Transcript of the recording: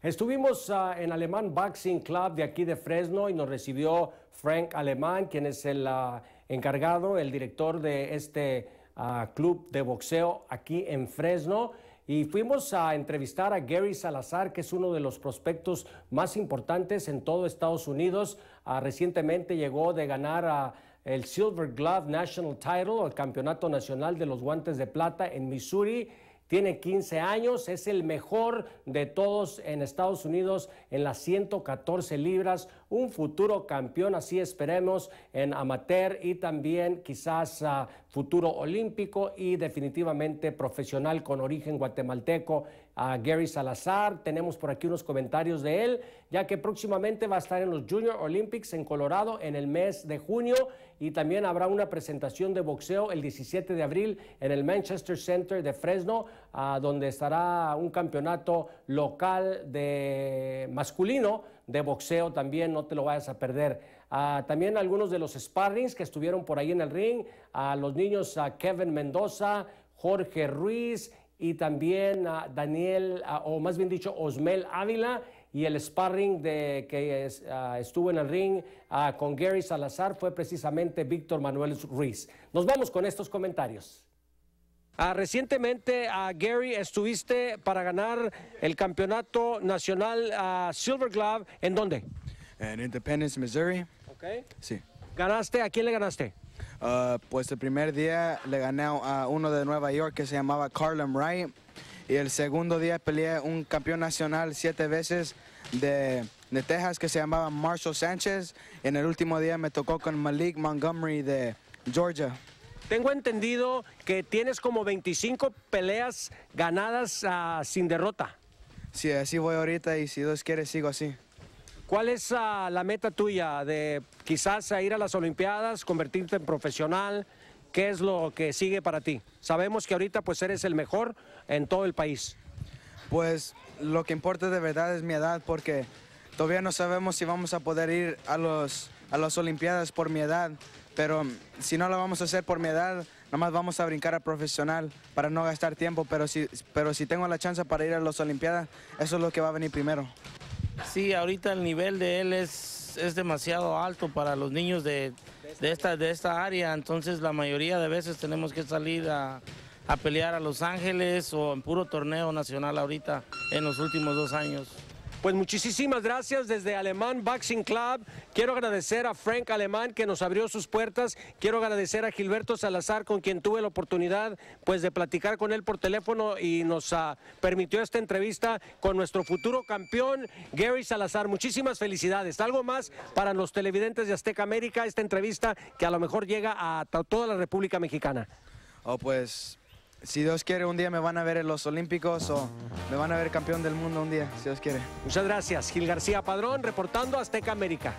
Estuvimos ah, en Alemán Boxing Club de aquí de Fresno y nos recibió Frank Alemán, quien es el ah, encargado, el director de este ah, club de boxeo aquí en Fresno. Y fuimos a entrevistar a Gary Salazar, que es uno de los prospectos más importantes en todo Estados Unidos. recientemente llegó de ganar a el Silver Glove National Title, el Campeonato Nacional de los Guantes de Plata en Missouri. Tiene 15 años, es el mejor de todos en Estados Unidos en las 114 libras, un futuro campeón, así esperemos, en amateur y también quizás ah, futuro olímpico y definitivamente profesional con origen guatemalteco a Gary Salazar. Tenemos por aquí unos comentarios de él, ya que próximamente va a estar en los Junior Olympics en Colorado en el mes de junio y también habrá una presentación de boxeo el 17 de abril en el Manchester Center de Fresno donde estará un campeonato local de masculino de boxeo también, no te lo vayas a perder. también algunos de los sparrings que estuvieron por ahí en el ring, a los niños Kevin Mendoza, Jorge Ruiz y también Daniel, o más bien dicho, Osmel Ávila y el sparring de, que estuvo en el ring con Gary Salazar fue precisamente Víctor Manuel Ruiz. Nos vamos con estos comentarios. Ah, recientemente, a ah, Gary, estuviste para ganar el campeonato nacional ah, Silver Glove. ¿En dónde? En Independence, Missouri. Sí. ¿Ganaste? ¿A quién le ganaste? pues el primer día le gané a uno de Nueva York que se llamaba Carlin Wright. Y el segundo día peleé un campeón nacional siete veces de, de Texas que se llamaba Marshall Sánchez. En el último día me tocó con Malik Montgomery de Georgia. Tengo entendido que tienes como 25 peleas ganadas ah, sin derrota. Sí, así voy ahorita y si Dios quiere sigo así. ¿Cuál es ah, la meta tuya de quizás ir a las Olimpiadas, convertirte en profesional? ¿Qué es lo que sigue para ti? Sabemos que ahorita pues eres el mejor en todo el país. Pues lo que importa de verdad es mi edad porque todavía no sabemos si vamos a poder ir a los a las Olimpiadas por mi edad, pero si no lo vamos a hacer por mi edad, nomás vamos a brincar a profesional para no gastar tiempo, pero si, pero si tengo la chance para ir a las Olimpiadas, eso es lo que va a venir primero. Sí, ahorita el nivel de él es, demasiado alto para los niños de, esta, de esta área, entonces la mayoría de veces tenemos que salir a, a pelear a Los Ángeles o en puro torneo nacional ahorita en los últimos dos años. Pues muchísimas gracias desde Alemán Boxing Club. Quiero agradecer a Frank Alemán que nos abrió sus puertas. Quiero agradecer a Gilberto Salazar con quien tuve la oportunidad pues de platicar con él por teléfono y nos ah, permitió esta entrevista con nuestro futuro campeón Gary Salazar. Muchísimas felicidades. Algo más para los televidentes de Azteca América esta entrevista que a lo mejor llega a toda la República Mexicana. Oh, pues si Dios quiere, un día me van a ver en los Olímpicos o me van a ver campeón del mundo un día, si Dios quiere. Muchas gracias, Gil García Padrón, reportando Azteca América.